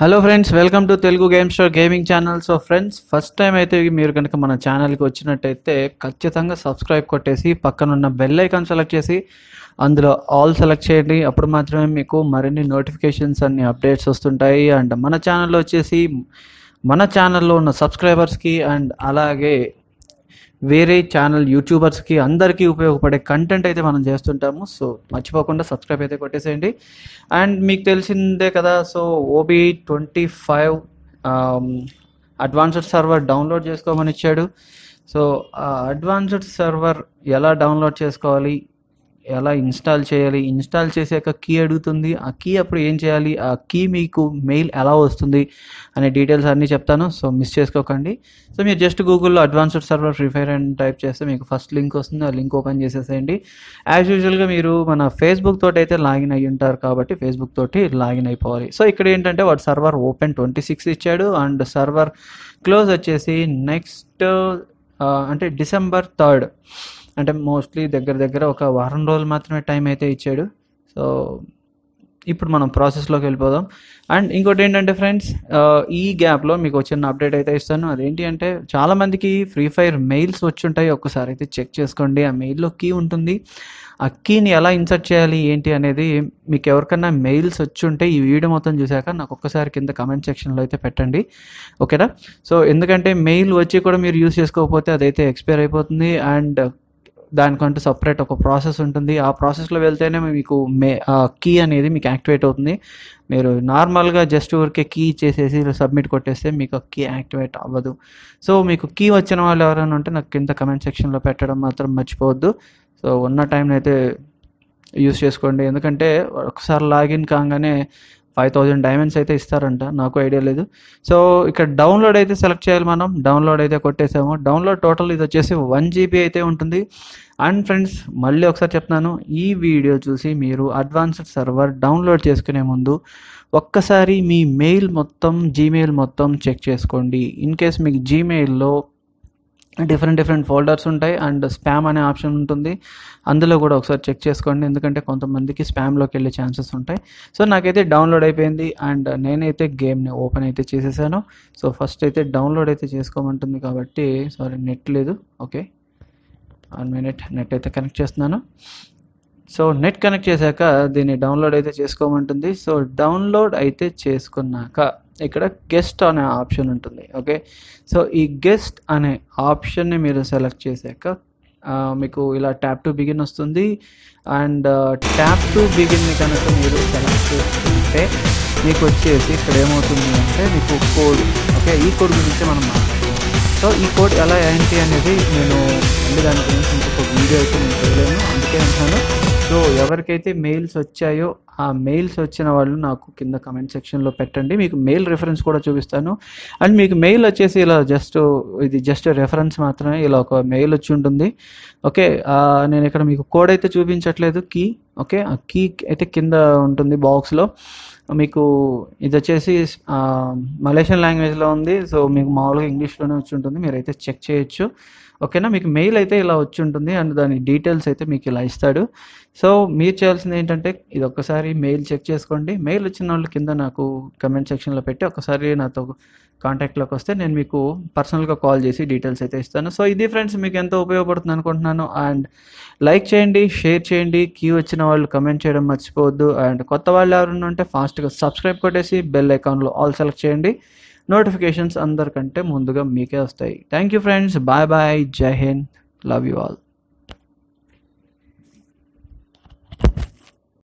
hello friends welcome to Telugu game show gaming channel so friends first time అయితే మీరు కనుక మన ఛానల్కి వచ్చినట్టయితే ఖచ్చితంగా సబ్స్క్రైబ్ కొట్టేసి పక్కనున్న బెల్ ఐకాన్ సెలెక్ట్ చేసి అందులో ఆల్ సెలెక్ట్ చేయండి అప్పుడు మాత్రమే మీకు మరిన్ని నోటిఫికేషన్స్ అన్ని అప్డేట్స్ వస్తుంటాయి అండ్ మన ఛానల్లో వచ్చేసి మన ఛానల్లో ఉన్న సబ్స్క్రైబర్స్కి అండ్ అలాగే వేరే ఛానల్ యూట్యూబర్స్కి అందరికీ ఉపయోగపడే కంటెంట్ అయితే మనం చేస్తుంటాము సో మర్చిపోకుండా సబ్స్క్రైబ్ అయితే కొట్టేసేయండి అండ్ మీకు తెలిసిందే కదా so OB twenty five advanced server download చేసుకోమని ఇచ్చాడు సో అడ్వాన్స్డ్ సర్వర్ ఎలా డౌన్లోడ్ చేసుకోవాలి ఎలా ఇన్స్టాల్ చేయాలి ఇన్స్టాల్ చేసాక కీ అడుగుతుంది ఆ కీ అప్పుడు ఏం చేయాలి ఆ కీ మీకు మెయిల్ ఎలా వస్తుంది అనే డీటెయిల్స్ అన్నీ చెప్తాను సో మిస్ చేసుకోకండి సో మీరు జస్ట్ గూగుల్లో అడ్వాన్స్డ్ సర్వర్ ప్రిఫైర్ అండ్ అని టైప్ చేస్తే మీకు ఫస్ట్ లింక్ వస్తుంది ఆ లింక్ ఓపెన్ చేసేసేయండి యాజ్ యూజువల్గా మీరు మన ఫేస్బుక్ తోటి అయితే లాగిన్ అయ్యి ఉంటారు కాబట్టి ఫేస్బుక్ తోటి లాగిన్ అయిపోవాలి సో ఇక్కడ ఏంటంటే వాడు సర్వర్ ఓపెన్ ట్వంటీ సిక్స్ ఇచ్చాడు అండ్ సర్వర్ క్లోజ్ వచ్చేసి నెక్స్ట్ uh, అంటే డిసెంబర్ థర్డ్ అంటే మోస్ట్లీ దగ్గర దగ్గర ఒక వారం రోజులు మాత్రమే టైం అయితే ఇచ్చాడు సో ఇప్పుడు మనం ప్రాసెస్లోకి వెళ్ళిపోదాం అండ్ ఇంకోటి ఏంటంటే ఫ్రెండ్స్ ఈ గ్యాప్లో మీకు వచ్చిన అప్డేట్ అయితే ఇస్తాను అదేంటి అంటే చాలామందికి ఫ్రీ ఫైర్ మెయిల్స్ వచ్చుంటాయి ఒక్కసారి అయితే చెక్ చేసుకోండి ఆ మెయిల్లో కీ ఉంటుంది ఆ కీని ఎలా ఇన్సర్ట్ చేయాలి ఏంటి అనేది మీకు ఎవరికైనా మెయిల్స్ వచ్చుంటే ఈ వీడియో మొత్తం చూశాక నాకు ఒక్కసారి కింద కమెంట్ సెక్షన్లో అయితే పెట్టండి ఓకేనా సో ఎందుకంటే మెయిల్ వచ్చి కూడా మీరు యూస్ చేసుకోకపోతే అదైతే ఎక్స్పైర్ అయిపోతుంది అండ్ దానికంటూ సపరేట్ ఒక ప్రాసెస్ ఉంటుంది ఆ ప్రాసెస్లో వెళ్తేనే మీకు మే కీ అనేది మీకు యాక్టివేట్ అవుతుంది మీరు నార్మల్గా జస్ట్ ఊరికే కీ చేసేసి సబ్మిట్ కొట్టేస్తే మీకు కీ యాక్టివేట్ అవ్వదు సో మీకు కీ వచ్చిన వాళ్ళు ఎవరైనా ఉంటే నాకు కింద కమెంట్ సెక్షన్లో పెట్టడం మాత్రం మర్చిపోవద్దు సో ఉన్న టైంలో అయితే యూస్ చేసుకోండి ఎందుకంటే ఒకసారి లాగిన్ కాగానే ఫైవ్ థౌజండ్ డైమండ్స్ అయితే ఇస్తారంట నాకు ఐడియా లేదు సో ఇక్కడ డౌన్లోడ్ అయితే సెలెక్ట్ చేయాలి మనం డౌన్లోడ్ అయితే కొట్టేసాము డౌన్లోడ్ టోటల్ ఇది వచ్చేసి వన్ జీబీ అయితే ఉంటుంది అండ్ ఫ్రెండ్స్ మళ్ళీ ఒకసారి చెప్తున్నాను ఈ వీడియో చూసి మీరు అడ్వాన్స్డ్ సర్వర్ డౌన్లోడ్ చేసుకునే ముందు ఒక్కసారి మీ మెయిల్ మొత్తం జీమెయిల్ మొత్తం చెక్ చేసుకోండి ఇన్ కేస్ మీకు జీమెయిల్లో డిఫరెంట్ డిఫరెంట్ ఫోల్డర్స్ ఉంటాయి అండ్ స్పామ్ అనే ఆప్షన్ ఉంటుంది అందులో కూడా ఒకసారి చెక్ చేసుకోండి ఎందుకంటే కొంతమందికి స్పామ్లోకి వెళ్ళే ఛాన్సెస్ ఉంటాయి సో నాకైతే డౌన్లోడ్ అయిపోయింది అండ్ నేనైతే గేమ్ని ఓపెన్ అయితే చేసేసాను సో ఫస్ట్ అయితే డౌన్లోడ్ అయితే చేసుకోమంటుంది కాబట్టి సారీ నెట్ లేదు ఓకే వన్ మినిట్ నెట్ అయితే కనెక్ట్ చేస్తున్నాను సో నెట్ కనెక్ట్ చేశాక దీన్ని డౌన్లోడ్ అయితే చేసుకోమంటుంది సో డౌన్లోడ్ అయితే చేసుకున్నాక ఇక్కడ గెస్ట్ అనే ఆప్షన్ ఉంటుంది ఓకే సో ఈ గెస్ట్ అనే ఆప్షన్ని మీరు సెలెక్ట్ చేశాక మీకు ఇలా ట్యాప్ టు బిగిన్ వస్తుంది అండ్ ట్యాప్ టు బిగిన్ని కనుక మీరు సెలెక్ట్ చేసుకుంటే మీకు వచ్చేసి ఇక్కడ ఏమవుతుంది అంటే మీకు కోడ్ ఓకే ఈ కోడ్ గురించి మనం సో ఈ కోడ్ ఎలా ఏంటి అనేది నేను దాని గురించి ఇంకొక వీడియో అయితే నేను చేయలేను అందుకే అంటాను సో ఎవరికైతే మెయిల్స్ వచ్చాయో ఆ మెయిల్స్ వచ్చిన వాళ్ళు నాకు కింద కమెంట్ సెక్షన్లో పెట్టండి మీకు మెయిల్ రిఫరెన్స్ కూడా చూపిస్తాను అండ్ మీకు మెయిల్ వచ్చేసి ఇలా జస్ట్ ఇది జస్ట్ రెఫరెన్స్ మాత్రమే ఇలా ఒక మెయిల్ వచ్చి ఉంటుంది ఓకే నేను ఇక్కడ మీకు కోడ్ అయితే చూపించట్లేదు కీ ఓకే ఆ కీ అయితే కింద ఉంటుంది బాక్స్లో మీకు ఇది వచ్చేసి మలేషియన్ లాంగ్వేజ్లో ఉంది సో మీకు మామూలుగా ఇంగ్లీష్లోనే వచ్చి ఉంటుంది మీరైతే చెక్ చేయొచ్చు ఓకేనా మీకు మెయిల్ అయితే ఇలా వచ్చి ఉంటుంది అండ్ దాని డీటెయిల్స్ అయితే మీకు ఇలా ఇస్తాడు సో మీరు చేయాల్సింది ఏంటంటే ఇది ఒక్కసారి మెయిల్ చెక్ చేసుకోండి మెయిల్ వచ్చిన వాళ్ళు కింద నాకు కమెంట్ సెక్షన్లో పెట్టి ఒకసారి నాతో కాంటాక్ట్లోకి వస్తే నేను మీకు పర్సనల్గా కాల్ చేసి డీటెయిల్స్ అయితే ఇస్తాను సో ఇది ఫ్రెండ్స్ మీకు ఎంతో ఉపయోగపడుతుంది అనుకుంటున్నాను అండ్ లైక్ చేయండి షేర్ చేయండి క్యూ వచ్చిన వాళ్ళు కమెంట్ చేయడం మర్చిపోవద్దు అండ్ కొత్త వాళ్ళు ఎవరైనా ఉంటే ఫాస్ట్గా సబ్స్క్రైబ్ కొట్టేసి బెల్ అకౌంట్లో ఆల్ సెలెక్ట్ చేయండి నోటిఫికేషన్స్ అందరికంటే ముందుగా మీకే వస్తాయి thank you friends bye bye జై హింద్ లవ్ యూ ఆల్